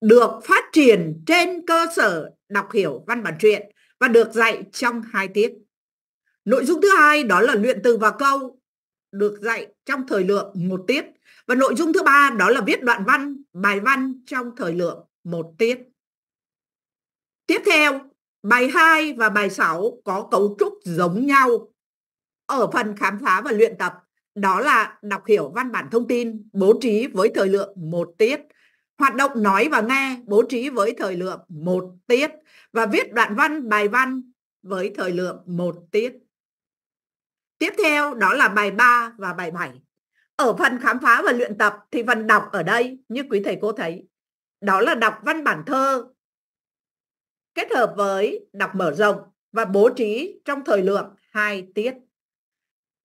được phát triển trên cơ sở đọc hiểu văn bản truyện và được dạy trong hai tiết. Nội dung thứ hai đó là luyện từ và câu được dạy trong thời lượng một tiết và nội dung thứ ba đó là viết đoạn văn, bài văn trong thời lượng một tiết. Tiếp theo, bài 2 và bài 6 có cấu trúc giống nhau ở phần khám phá và luyện tập đó là đọc hiểu văn bản thông tin bố trí với thời lượng một tiết Hoạt động nói và nghe bố trí với thời lượng một tiết và viết đoạn văn, bài văn với thời lượng một tiết. Tiếp theo đó là bài 3 và bài 7. Ở phần khám phá và luyện tập thì phần đọc ở đây như quý thầy cô thấy, đó là đọc văn bản thơ kết hợp với đọc mở rộng và bố trí trong thời lượng hai tiết.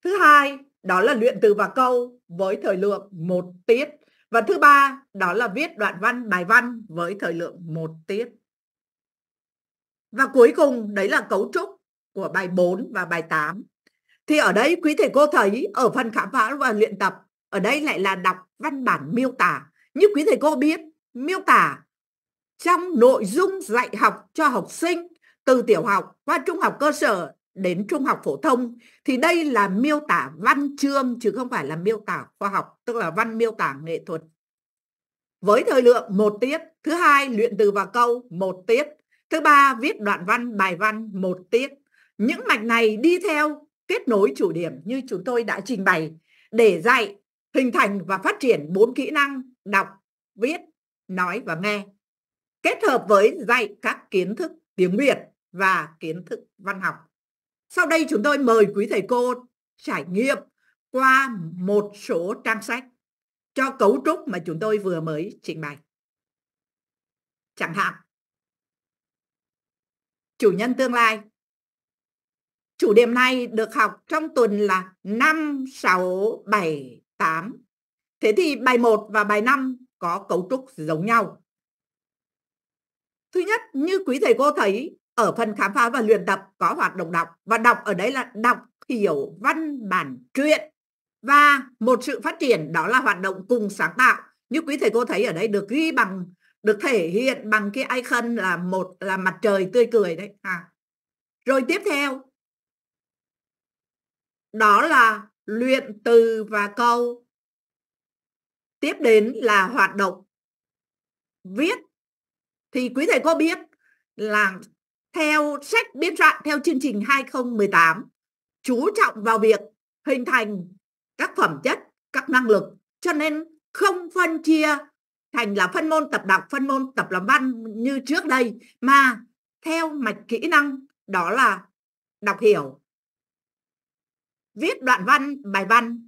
Thứ hai, đó là luyện từ và câu với thời lượng một tiết và thứ ba đó là viết đoạn văn bài văn với thời lượng một tiết và cuối cùng đấy là cấu trúc của bài 4 và bài 8 thì ở đây quý thầy cô thấy ở phần khám phá và luyện tập ở đây lại là đọc văn bản miêu tả như quý thầy cô biết miêu tả trong nội dung dạy học cho học sinh từ tiểu học qua trung học cơ sở đến trung học phổ thông thì đây là miêu tả văn chương chứ không phải là miêu tả khoa học tức là văn miêu tả nghệ thuật với thời lượng một tiết thứ hai luyện từ và câu một tiết thứ ba viết đoạn văn bài văn một tiết những mạch này đi theo kết nối chủ điểm như chúng tôi đã trình bày để dạy hình thành và phát triển bốn kỹ năng đọc viết nói và nghe kết hợp với dạy các kiến thức tiếng việt và kiến thức văn học sau đây chúng tôi mời quý thầy cô trải nghiệm qua một số trang sách cho cấu trúc mà chúng tôi vừa mới trình bày. Chẳng hạn, chủ nhân tương lai. Chủ điểm này được học trong tuần là 5, 6, 7, 8. Thế thì bài 1 và bài 5 có cấu trúc giống nhau. Thứ nhất, như quý thầy cô thấy, ở phần khám phá và luyện tập có hoạt động đọc và đọc ở đấy là đọc hiểu văn bản truyện và một sự phát triển đó là hoạt động cùng sáng tạo như quý thầy cô thấy ở đây được ghi bằng được thể hiện bằng cái icon là một là mặt trời tươi cười đấy à. rồi tiếp theo đó là luyện từ và câu tiếp đến là hoạt động viết thì quý thầy cô biết là theo sách biên soạn theo chương trình 2018 chú trọng vào việc hình thành các phẩm chất, các năng lực cho nên không phân chia thành là phân môn tập đọc, phân môn tập làm văn như trước đây mà theo mạch kỹ năng đó là đọc hiểu, viết đoạn văn, bài văn,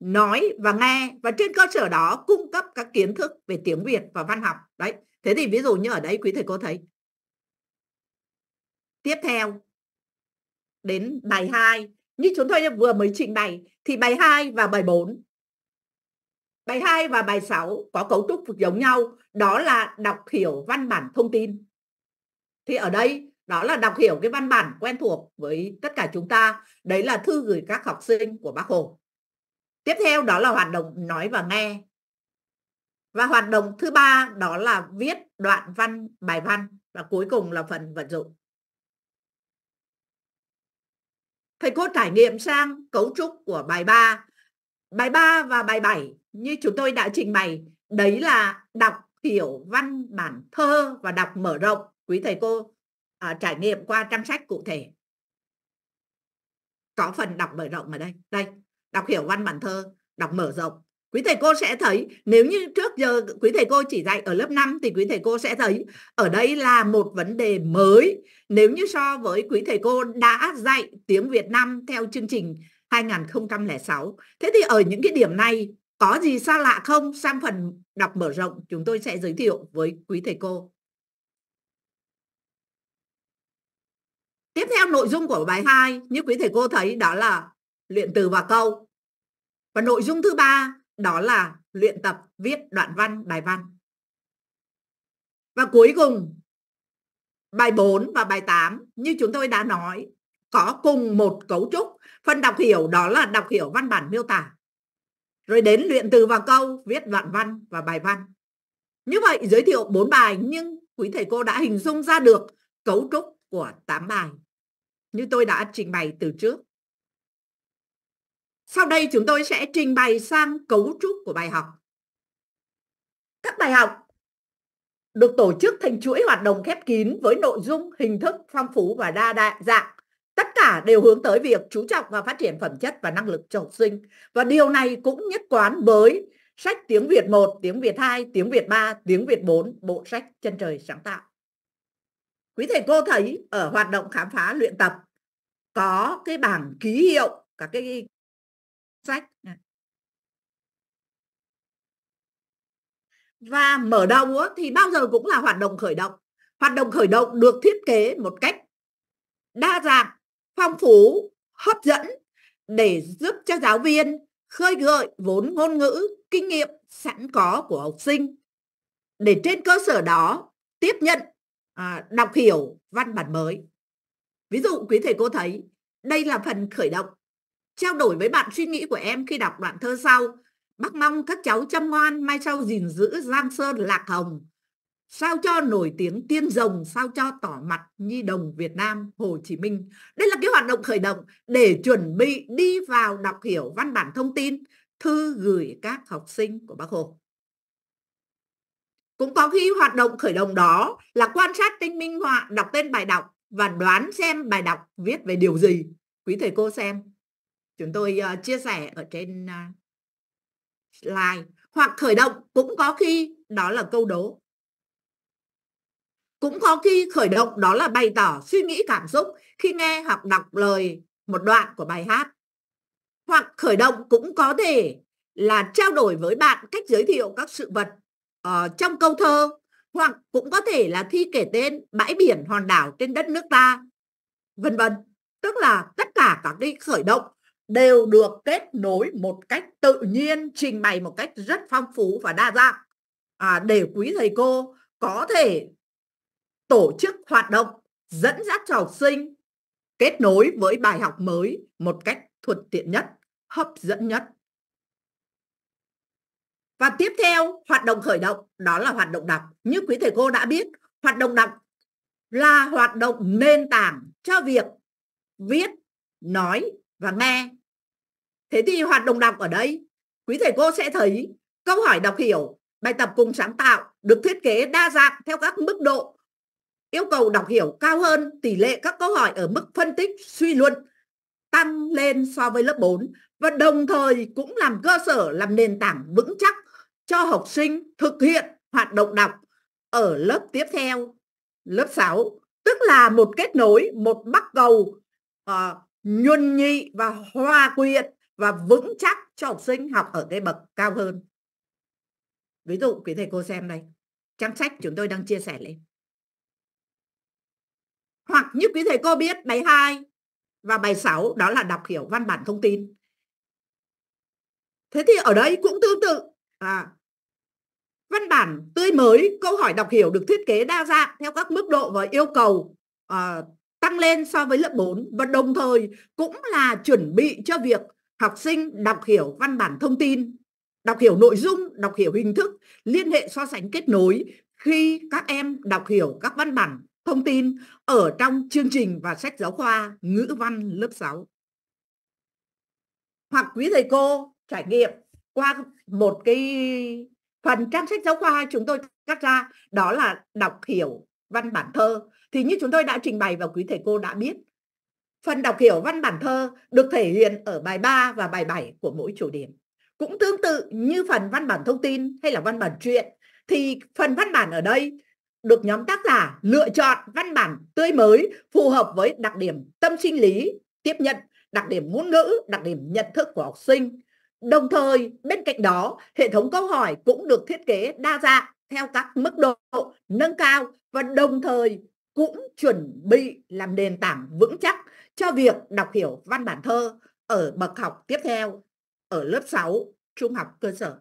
nói và nghe và trên cơ sở đó cung cấp các kiến thức về tiếng Việt và văn học. Đấy, thế thì ví dụ như ở đây quý thầy cô thấy Tiếp theo đến bài 2. Như chúng tôi vừa mới trình bày thì bài 2 và bài 4. Bài 2 và bài 6 có cấu trúc giống nhau, đó là đọc hiểu văn bản thông tin. Thì ở đây đó là đọc hiểu cái văn bản quen thuộc với tất cả chúng ta, đấy là thư gửi các học sinh của Bác Hồ. Tiếp theo đó là hoạt động nói và nghe. Và hoạt động thứ ba đó là viết đoạn văn, bài văn và cuối cùng là phần vận dụng. Thầy cô trải nghiệm sang cấu trúc của bài 3. Bài 3 và bài 7 như chúng tôi đã trình bày, đấy là đọc hiểu văn bản thơ và đọc mở rộng. Quý thầy cô à, trải nghiệm qua trang sách cụ thể. Có phần đọc mở rộng ở đây. Đây, đọc hiểu văn bản thơ, đọc mở rộng Quý thầy cô sẽ thấy nếu như trước giờ quý thầy cô chỉ dạy ở lớp 5 thì quý thầy cô sẽ thấy ở đây là một vấn đề mới nếu như so với quý thầy cô đã dạy tiếng Việt Nam theo chương trình 2006. Thế thì ở những cái điểm này có gì xa lạ không? Sang phần đọc mở rộng chúng tôi sẽ giới thiệu với quý thầy cô. Tiếp theo nội dung của bài 2 như quý thầy cô thấy đó là luyện từ và câu. Và nội dung thứ ba đó là luyện tập viết đoạn văn, bài văn. Và cuối cùng, bài 4 và bài 8 như chúng tôi đã nói có cùng một cấu trúc. Phần đọc hiểu đó là đọc hiểu văn bản miêu tả. Rồi đến luyện từ và câu, viết đoạn văn và bài văn. Như vậy giới thiệu 4 bài nhưng quý thầy cô đã hình dung ra được cấu trúc của 8 bài như tôi đã trình bày từ trước. Sau đây chúng tôi sẽ trình bày sang cấu trúc của bài học. Các bài học được tổ chức thành chuỗi hoạt động khép kín với nội dung, hình thức phong phú và đa dạng. Tất cả đều hướng tới việc chú trọng và phát triển phẩm chất và năng lực cho học sinh. Và điều này cũng nhất quán với sách tiếng Việt 1, tiếng Việt 2, tiếng Việt 3, tiếng Việt 4, bộ sách Chân trời sáng tạo. Quý thầy cô thấy ở hoạt động khám phá luyện tập có cái bảng ký hiệu các cái sách và mở đầu thì bao giờ cũng là hoạt động khởi động hoạt động khởi động được thiết kế một cách đa dạng phong phú hấp dẫn để giúp cho giáo viên khơi gợi vốn ngôn ngữ kinh nghiệm sẵn có của học sinh để trên cơ sở đó tiếp nhận à, đọc hiểu văn bản mới ví dụ quý thầy cô thấy đây là phần khởi động Trao đổi với bạn suy nghĩ của em khi đọc đoạn thơ sau. Bác mong các cháu chăm ngoan mai sau gìn giữ Giang Sơn Lạc Hồng. Sao cho nổi tiếng tiên rồng, sao cho tỏ mặt nhi đồng Việt Nam Hồ Chí Minh. Đây là cái hoạt động khởi động để chuẩn bị đi vào đọc hiểu văn bản thông tin, thư gửi các học sinh của Bác Hồ. Cũng có khi hoạt động khởi động đó là quan sát tinh minh họa, đọc tên bài đọc và đoán xem bài đọc viết về điều gì. Quý thầy cô xem chúng tôi uh, chia sẻ ở trên uh, ờ, slide hoặc khởi động cũng có khi đó là câu đố cũng có khi khởi động đó là bày tỏ suy nghĩ cảm xúc khi nghe hoặc đọc lời một đoạn của bài hát hoặc khởi động cũng có thể là trao đổi với bạn cách giới thiệu các sự vật uh, trong câu thơ hoặc cũng có thể là thi kể tên bãi biển hòn đảo trên đất nước ta vân vân tức là tất cả các cái khởi động đều được kết nối một cách tự nhiên trình bày một cách rất phong phú và đa dạng à, để quý thầy cô có thể tổ chức hoạt động dẫn dắt cho học sinh kết nối với bài học mới một cách thuận tiện nhất hấp dẫn nhất và tiếp theo hoạt động khởi động đó là hoạt động đọc như quý thầy cô đã biết hoạt động đọc là hoạt động nền tảng cho việc viết nói và nghe thế thì hoạt động đọc ở đây quý thầy cô sẽ thấy câu hỏi đọc hiểu bài tập cùng sáng tạo được thiết kế đa dạng theo các mức độ yêu cầu đọc hiểu cao hơn tỷ lệ các câu hỏi ở mức phân tích suy luận tăng lên so với lớp 4 và đồng thời cũng làm cơ sở làm nền tảng vững chắc cho học sinh thực hiện hoạt động đọc ở lớp tiếp theo lớp 6 tức là một kết nối một bắc cầu uh, nhuân nhị và hòa quyện và vững chắc cho học sinh học ở cái bậc cao hơn ví dụ quý thầy cô xem đây trang sách chúng tôi đang chia sẻ lên hoặc như quý thầy cô biết bài 2 và bài 6 đó là đọc hiểu văn bản thông tin thế thì ở đây cũng tương tự à, văn bản tươi mới câu hỏi đọc hiểu được thiết kế đa dạng theo các mức độ và yêu cầu uh, tăng lên so với lớp 4 và đồng thời cũng là chuẩn bị cho việc học sinh đọc hiểu văn bản thông tin, đọc hiểu nội dung, đọc hiểu hình thức, liên hệ so sánh kết nối khi các em đọc hiểu các văn bản thông tin ở trong chương trình và sách giáo khoa ngữ văn lớp 6. Hoặc quý thầy cô trải nghiệm qua một cái phần trang sách giáo khoa chúng tôi cắt ra đó là đọc hiểu văn bản thơ thì như chúng tôi đã trình bày và quý thầy cô đã biết phần đọc hiểu văn bản thơ được thể hiện ở bài 3 và bài 7 của mỗi chủ điểm cũng tương tự như phần văn bản thông tin hay là văn bản truyện thì phần văn bản ở đây được nhóm tác giả lựa chọn văn bản tươi mới phù hợp với đặc điểm tâm sinh lý tiếp nhận đặc điểm ngôn ngữ đặc điểm nhận thức của học sinh đồng thời bên cạnh đó hệ thống câu hỏi cũng được thiết kế đa dạng theo các mức độ nâng cao và đồng thời cũng chuẩn bị làm nền tảng vững chắc cho việc đọc hiểu văn bản thơ ở bậc học tiếp theo ở lớp 6 trung học cơ sở.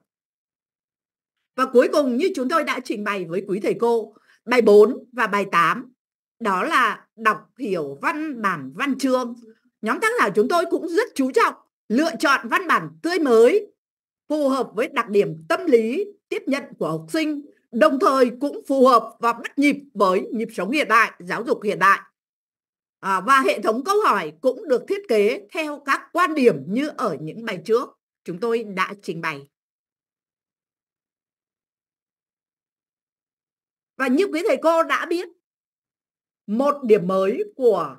Và cuối cùng như chúng tôi đã trình bày với quý thầy cô, bài 4 và bài 8 đó là đọc hiểu văn bản văn chương. Nhóm tác giả chúng tôi cũng rất chú trọng lựa chọn văn bản tươi mới phù hợp với đặc điểm tâm lý tiếp nhận của học sinh đồng thời cũng phù hợp và bắt nhịp với nhịp sống hiện đại, giáo dục hiện đại. À, và hệ thống câu hỏi cũng được thiết kế theo các quan điểm như ở những bài trước chúng tôi đã trình bày. Và như quý thầy cô đã biết, một điểm mới của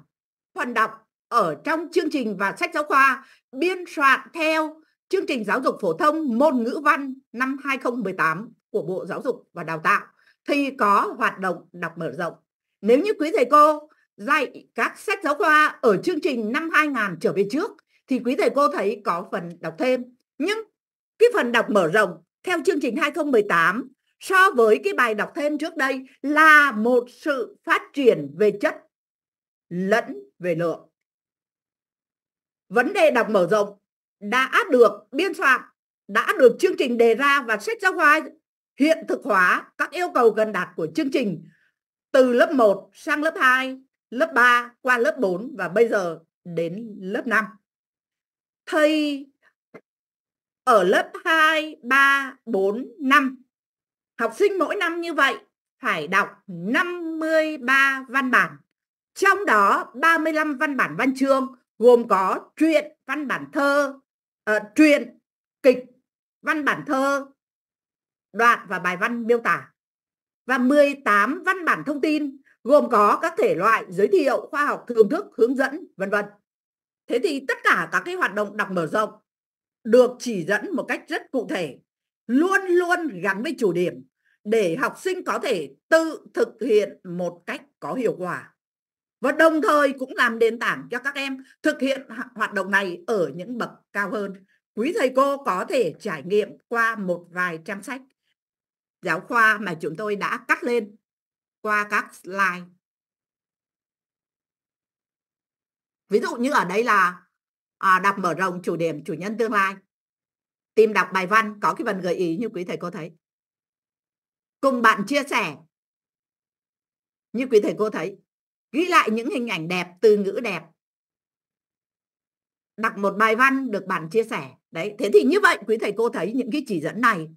phần đọc ở trong chương trình và sách giáo khoa biên soạn theo chương trình giáo dục phổ thông môn ngữ văn năm 2018 của Bộ Giáo dục và Đào tạo thì có hoạt động đọc mở rộng. Nếu như quý thầy cô dạy các sách giáo khoa ở chương trình năm 2000 trở về trước thì quý thầy cô thấy có phần đọc thêm. Nhưng cái phần đọc mở rộng theo chương trình 2018 so với cái bài đọc thêm trước đây là một sự phát triển về chất lẫn về lượng. Vấn đề đọc mở rộng đã được biên soạn, đã được chương trình đề ra và sách giáo khoa hiện thực hóa các yêu cầu cần đạt của chương trình từ lớp 1 sang lớp 2, lớp 3 qua lớp 4 và bây giờ đến lớp 5. Thầy ở lớp 2, 3, 4, 5 học sinh mỗi năm như vậy phải đọc 53 văn bản. Trong đó 35 văn bản văn chương gồm có truyện, văn bản thơ, uh, truyện, kịch, văn bản thơ, đoạn và bài văn miêu tả và 18 văn bản thông tin gồm có các thể loại giới thiệu khoa học thường thức hướng dẫn vân vân thế thì tất cả các cái hoạt động đọc mở rộng được chỉ dẫn một cách rất cụ thể luôn luôn gắn với chủ điểm để học sinh có thể tự thực hiện một cách có hiệu quả và đồng thời cũng làm nền tảng cho các em thực hiện hoạt động này ở những bậc cao hơn quý thầy cô có thể trải nghiệm qua một vài trang sách giáo khoa mà chúng tôi đã cắt lên qua các slide. Ví dụ như ở đây là à, đọc mở rộng chủ điểm chủ nhân tương lai. Tìm đọc bài văn có cái phần gợi ý như quý thầy cô thấy. Cùng bạn chia sẻ. Như quý thầy cô thấy. Ghi lại những hình ảnh đẹp, từ ngữ đẹp. Đọc một bài văn được bạn chia sẻ. Đấy, thế thì như vậy quý thầy cô thấy những cái chỉ dẫn này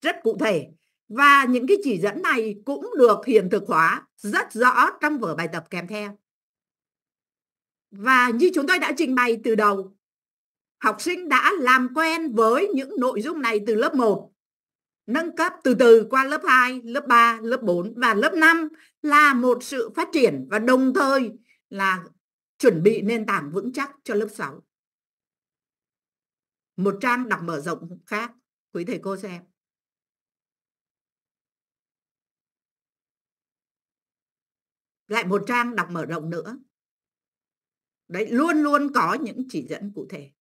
rất cụ thể và những cái chỉ dẫn này cũng được hiện thực hóa rất rõ trong vở bài tập kèm theo và như chúng tôi đã trình bày từ đầu học sinh đã làm quen với những nội dung này từ lớp 1 nâng cấp từ từ qua lớp 2, lớp 3, lớp 4 và lớp 5 là một sự phát triển và đồng thời là chuẩn bị nền tảng vững chắc cho lớp 6. Một trang đọc mở rộng khác, quý thầy cô xem. lại một trang đọc mở rộng nữa đấy luôn luôn có những chỉ dẫn cụ thể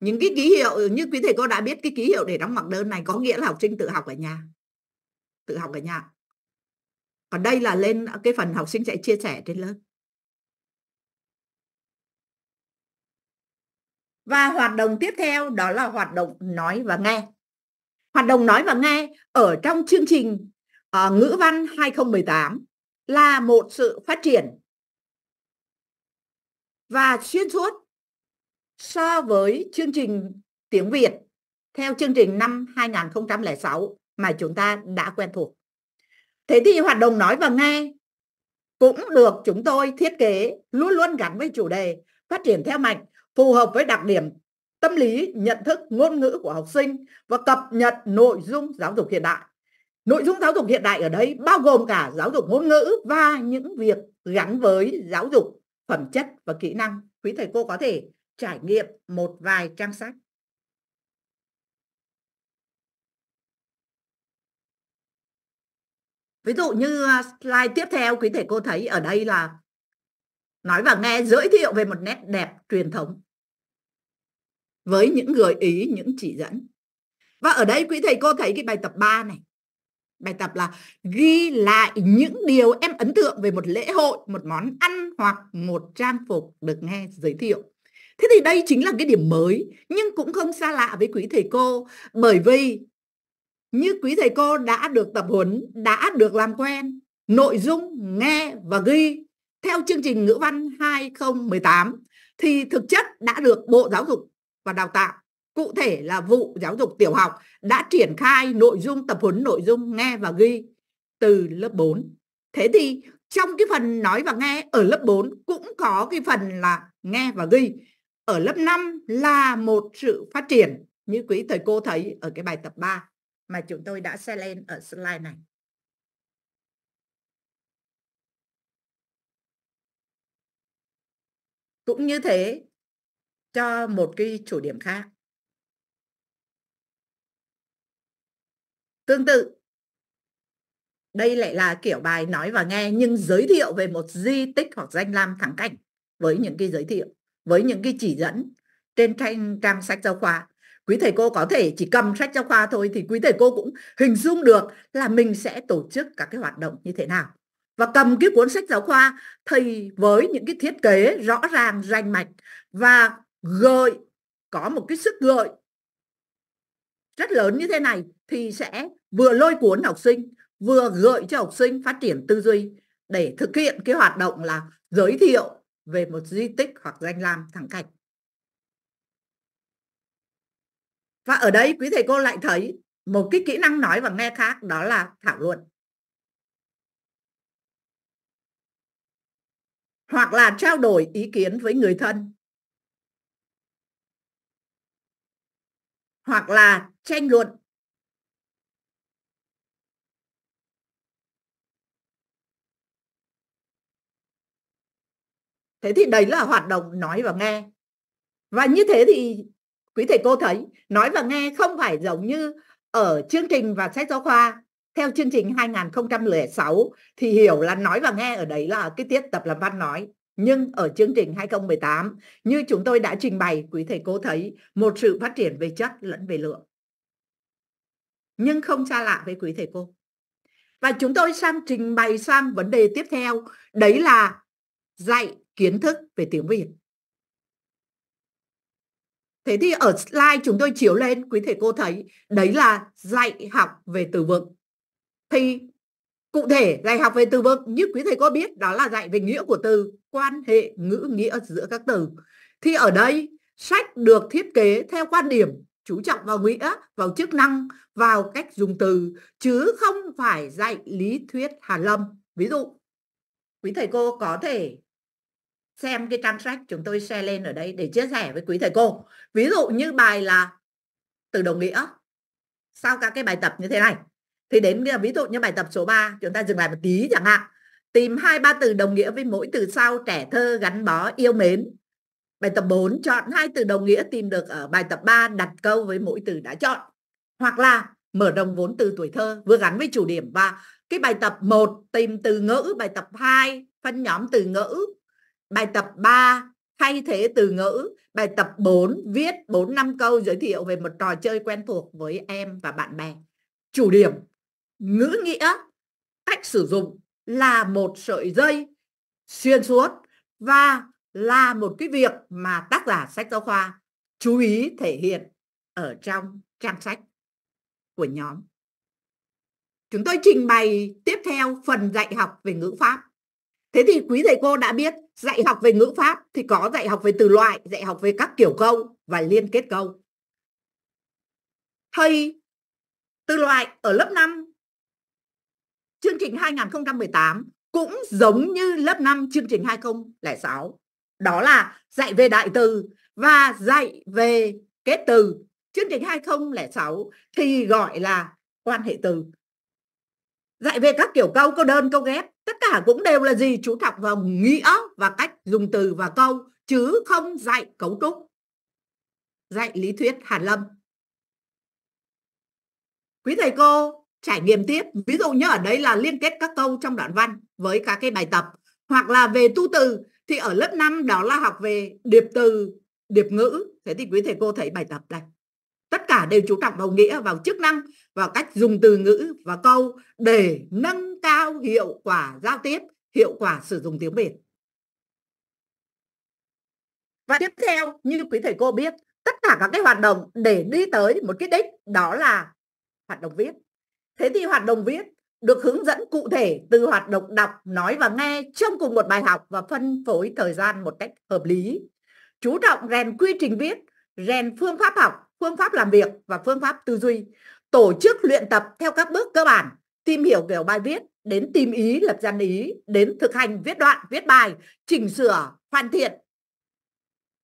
những cái ký hiệu như quý thầy cô đã biết cái ký hiệu để đóng mặc đơn này có nghĩa là học sinh tự học ở nhà tự học ở nhà còn đây là lên à, cái phần học sinh sẽ chia sẻ trên lớp và hoạt động tiếp theo đó là hoạt động nói và nghe hoạt động nói và nghe ở trong chương trình à, ngữ văn 2018 là một sự phát triển và xuyên suốt so với chương trình tiếng Việt theo chương trình năm 2006 mà chúng ta đã quen thuộc. Thế thì hoạt động nói và nghe cũng được chúng tôi thiết kế luôn luôn gắn với chủ đề phát triển theo mạch phù hợp với đặc điểm tâm lý, nhận thức, ngôn ngữ của học sinh và cập nhật nội dung giáo dục hiện đại nội dung giáo dục hiện đại ở đây bao gồm cả giáo dục ngôn ngữ và những việc gắn với giáo dục phẩm chất và kỹ năng quý thầy cô có thể trải nghiệm một vài trang sách ví dụ như à, slide tiếp theo quý thầy cô thấy ở đây là nói và nghe giới thiệu về một nét đẹp truyền thống với những gợi ý những chỉ dẫn và ở đây quý thầy cô thấy cái bài tập 3 này bài tập là ghi lại những điều em ấn tượng về một lễ hội một món ăn hoặc một trang phục được nghe giới thiệu thế thì đây chính là cái điểm mới nhưng cũng không xa lạ với quý thầy cô bởi vì như quý thầy cô đã được tập huấn đã được làm quen nội dung nghe và ghi theo chương trình ngữ văn 2018 thì thực chất đã được Bộ Giáo dục và Đào tạo Cụ thể là vụ giáo dục tiểu học đã triển khai nội dung tập huấn nội dung nghe và ghi từ lớp 4. Thế thì trong cái phần nói và nghe ở lớp 4 cũng có cái phần là nghe và ghi. Ở lớp 5 là một sự phát triển như quý thầy cô thấy ở cái bài tập 3 mà chúng tôi đã xe lên ở slide này. Cũng như thế cho một cái chủ điểm khác. tương tự đây lại là kiểu bài nói và nghe nhưng giới thiệu về một di tích hoặc danh lam thắng cảnh với những cái giới thiệu với những cái chỉ dẫn trên trang, trang sách giáo khoa quý thầy cô có thể chỉ cầm sách giáo khoa thôi thì quý thầy cô cũng hình dung được là mình sẽ tổ chức các cái hoạt động như thế nào và cầm cái cuốn sách giáo khoa thầy với những cái thiết kế rõ ràng rành mạch và gợi có một cái sức gợi rất lớn như thế này thì sẽ vừa lôi cuốn học sinh vừa gợi cho học sinh phát triển tư duy để thực hiện cái hoạt động là giới thiệu về một di tích hoặc danh lam thắng cảnh. Và ở đây quý thầy cô lại thấy một cái kỹ năng nói và nghe khác đó là thảo luận. Hoặc là trao đổi ý kiến với người thân hoặc là tranh luận thế thì đấy là hoạt động nói và nghe và như thế thì quý thầy cô thấy nói và nghe không phải giống như ở chương trình và sách giáo khoa theo chương trình 2006 thì hiểu là nói và nghe ở đấy là cái tiết tập làm văn nói nhưng ở chương trình 2018, như chúng tôi đã trình bày, quý thầy cô thấy một sự phát triển về chất lẫn về lượng. Nhưng không xa lạ với quý thầy cô. Và chúng tôi sang trình bày sang vấn đề tiếp theo, đấy là dạy kiến thức về tiếng Việt. Thế thì ở slide chúng tôi chiếu lên, quý thầy cô thấy đấy là dạy học về từ vựng. Thì Cụ thể, dạy học về từ vựng như quý thầy cô biết đó là dạy về nghĩa của từ, quan hệ ngữ nghĩa giữa các từ. Thì ở đây, sách được thiết kế theo quan điểm chú trọng vào nghĩa, vào chức năng, vào cách dùng từ, chứ không phải dạy lý thuyết hàn lâm. Ví dụ, quý thầy cô có thể xem cái trang sách chúng tôi share lên ở đây để chia sẻ với quý thầy cô. Ví dụ như bài là từ đồng nghĩa sau các cái bài tập như thế này thì đến ví dụ như bài tập số 3 chúng ta dừng lại một tí chẳng hạn tìm hai ba từ đồng nghĩa với mỗi từ sau trẻ thơ gắn bó yêu mến bài tập 4 chọn hai từ đồng nghĩa tìm được ở bài tập 3 đặt câu với mỗi từ đã chọn hoặc là mở rộng vốn từ tuổi thơ vừa gắn với chủ điểm và cái bài tập 1 tìm từ ngữ bài tập 2 phân nhóm từ ngữ bài tập 3 thay thế từ ngữ bài tập 4 viết 4 5 câu giới thiệu về một trò chơi quen thuộc với em và bạn bè chủ điểm ngữ nghĩa cách sử dụng là một sợi dây xuyên suốt và là một cái việc mà tác giả sách giáo khoa chú ý thể hiện ở trong trang sách của nhóm. Chúng tôi trình bày tiếp theo phần dạy học về ngữ pháp. Thế thì quý thầy cô đã biết dạy học về ngữ pháp thì có dạy học về từ loại, dạy học về các kiểu câu và liên kết câu. Thầy từ loại ở lớp 5 chương trình 2018 cũng giống như lớp 5 chương trình 2006. Đó là dạy về đại từ và dạy về kết từ. Chương trình 2006 thì gọi là quan hệ từ. Dạy về các kiểu câu, câu đơn, câu ghép. Tất cả cũng đều là gì? Chú trọng vào nghĩa và cách dùng từ và câu. Chứ không dạy cấu trúc. Dạy lý thuyết Hàn Lâm. Quý thầy cô trải nghiệm tiếp ví dụ như ở đây là liên kết các câu trong đoạn văn với các cái bài tập hoặc là về tu từ thì ở lớp 5 đó là học về điệp từ điệp ngữ thế thì quý thầy cô thấy bài tập đây tất cả đều chú trọng vào nghĩa vào chức năng vào cách dùng từ ngữ và câu để nâng cao hiệu quả giao tiếp hiệu quả sử dụng tiếng việt và tiếp theo như quý thầy cô biết tất cả các cái hoạt động để đi tới một cái đích đó là hoạt động viết thế thì hoạt động viết được hướng dẫn cụ thể từ hoạt động đọc nói và nghe trong cùng một bài học và phân phối thời gian một cách hợp lý chú trọng rèn quy trình viết rèn phương pháp học phương pháp làm việc và phương pháp tư duy tổ chức luyện tập theo các bước cơ bản tìm hiểu kiểu bài viết đến tìm ý lập gian ý đến thực hành viết đoạn viết bài chỉnh sửa hoàn thiện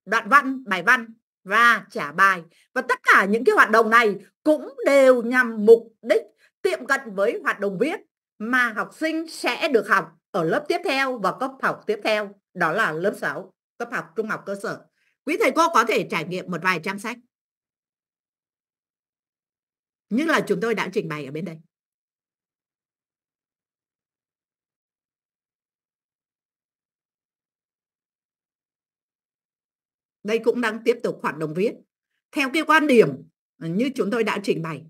đoạn văn bài văn và trả bài và tất cả những cái hoạt động này cũng đều nhằm mục đích tiệm cận với hoạt động viết mà học sinh sẽ được học ở lớp tiếp theo và cấp học tiếp theo đó là lớp 6 cấp học trung học cơ sở quý thầy cô có thể trải nghiệm một vài trang sách như là chúng tôi đã trình bày ở bên đây đây cũng đang tiếp tục hoạt động viết theo cái quan điểm như chúng tôi đã trình bày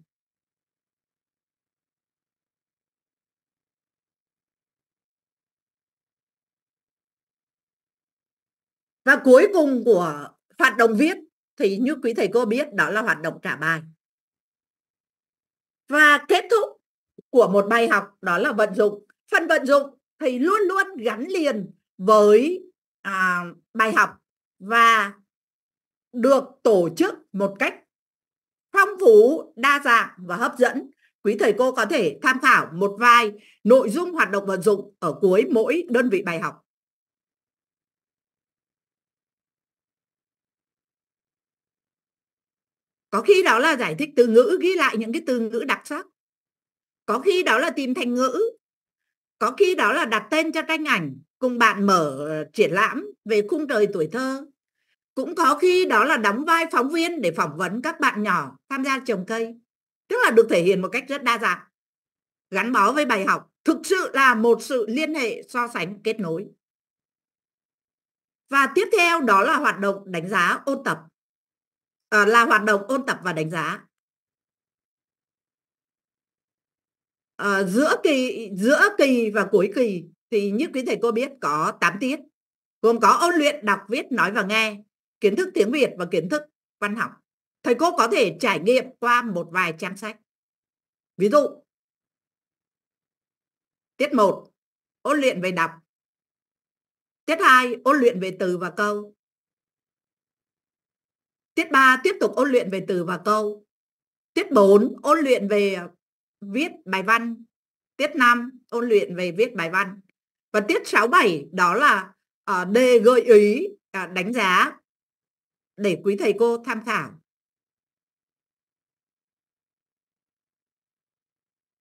và cuối cùng của hoạt động viết thì như quý thầy cô biết đó là hoạt động trả bài và kết thúc của một bài học đó là vận dụng phần vận dụng thì luôn luôn gắn liền với à, bài học và được tổ chức một cách phong phú đa dạng và hấp dẫn quý thầy cô có thể tham khảo một vài nội dung hoạt động vận dụng ở cuối mỗi đơn vị bài học có khi đó là giải thích từ ngữ ghi lại những cái từ ngữ đặc sắc có khi đó là tìm thành ngữ có khi đó là đặt tên cho tranh ảnh cùng bạn mở ờ, triển lãm về khung trời tuổi thơ cũng có khi đó là đóng vai phóng viên để phỏng vấn các bạn nhỏ tham gia trồng cây tức là được thể hiện một cách rất đa dạng gắn bó với bài học thực sự là một sự liên hệ so sánh kết nối và tiếp theo đó là hoạt động đánh giá ôn tập Ờ, là hoạt động ôn tập và đánh giá à, giữa kỳ giữa kỳ và cuối kỳ thì như quý thầy cô biết có 8 tiết gồm có ôn luyện đọc viết nói và nghe kiến thức tiếng việt và kiến thức văn học thầy cô có thể trải nghiệm qua một vài trang sách ví dụ tiết 1 ôn luyện về đọc tiết 2 ôn luyện về từ và câu Tiết 3 tiếp tục ôn luyện về từ và câu. Tiết 4 ôn luyện về ờ, viết bài văn. Tiết 5 ôn luyện về viết bài văn. Và tiết 6 7 đó là uh, đề gợi ý uh, đánh giá để quý thầy cô tham khảo.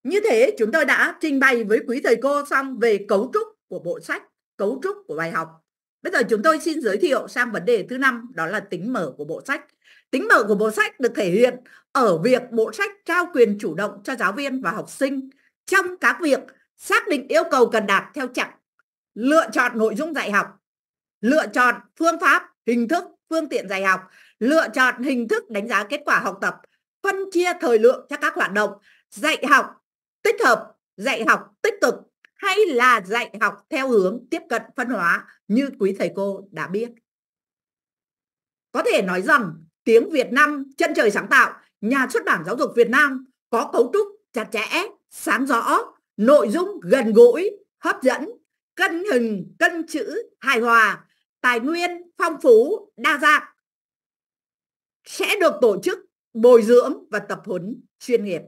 Như thế chúng tôi đã trình bày với quý thầy cô xong về cấu trúc của bộ sách, cấu trúc của bài học Bây giờ chúng tôi xin giới thiệu sang vấn đề thứ năm đó là tính mở của bộ sách. Tính mở của bộ sách được thể hiện ở việc bộ sách trao quyền chủ động cho giáo viên và học sinh trong các việc xác định yêu cầu cần đạt theo chặng, lựa chọn nội dung dạy học, lựa chọn phương pháp, hình thức, phương tiện dạy học, lựa chọn hình thức đánh giá kết quả học tập, phân chia thời lượng cho các hoạt động dạy học tích hợp, dạy học tích cực hay là dạy học theo hướng tiếp cận phân hóa như quý thầy cô đã biết. Có thể nói rằng tiếng Việt Nam chân trời sáng tạo, nhà xuất bản giáo dục Việt Nam có cấu trúc chặt chẽ, sáng rõ, nội dung gần gũi, hấp dẫn, cân hình, cân chữ, hài hòa, tài nguyên phong phú, đa dạng sẽ được tổ chức bồi dưỡng và tập huấn chuyên nghiệp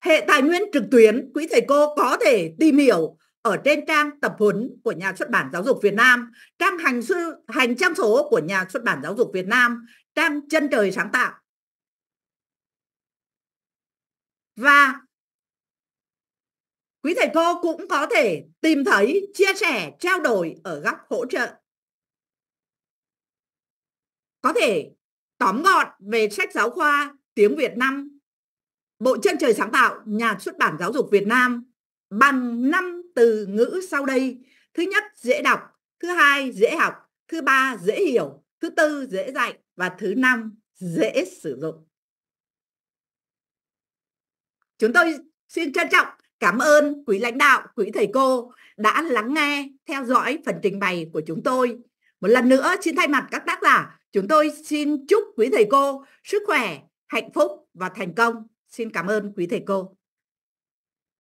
hệ tài nguyên trực tuyến quý thầy cô có thể tìm hiểu ở trên trang tập huấn của nhà xuất bản giáo dục Việt Nam, trang hành sư hành trang số của nhà xuất bản giáo dục Việt Nam, trang chân trời sáng tạo. Và quý thầy cô cũng có thể tìm thấy, chia sẻ, trao đổi ở góc hỗ trợ. Có thể tóm gọn về sách giáo khoa tiếng Việt Nam Bộ chân trời sáng tạo, nhà xuất bản giáo dục Việt Nam bằng năm từ ngữ sau đây. Thứ nhất, dễ đọc. Thứ hai, dễ học. Thứ ba, dễ hiểu. Thứ tư, dễ dạy. Và thứ năm, dễ sử dụng. Chúng tôi xin trân trọng cảm ơn quý lãnh đạo, quý thầy cô đã lắng nghe, theo dõi phần trình bày của chúng tôi. Một lần nữa, xin thay mặt các tác giả, chúng tôi xin chúc quý thầy cô sức khỏe, hạnh phúc và thành công. Xin cảm ơn quý thầy cô.